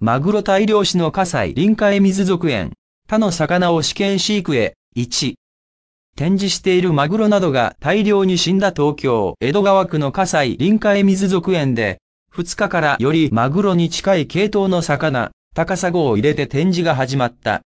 マグロ大量死の火災臨海水族園、他の魚を試験飼育へ、1。展示しているマグロなどが大量に死んだ東京、江戸川区の火災臨海水族園で、2日からよりマグロに近い系統の魚、高砂を入れて展示が始まった。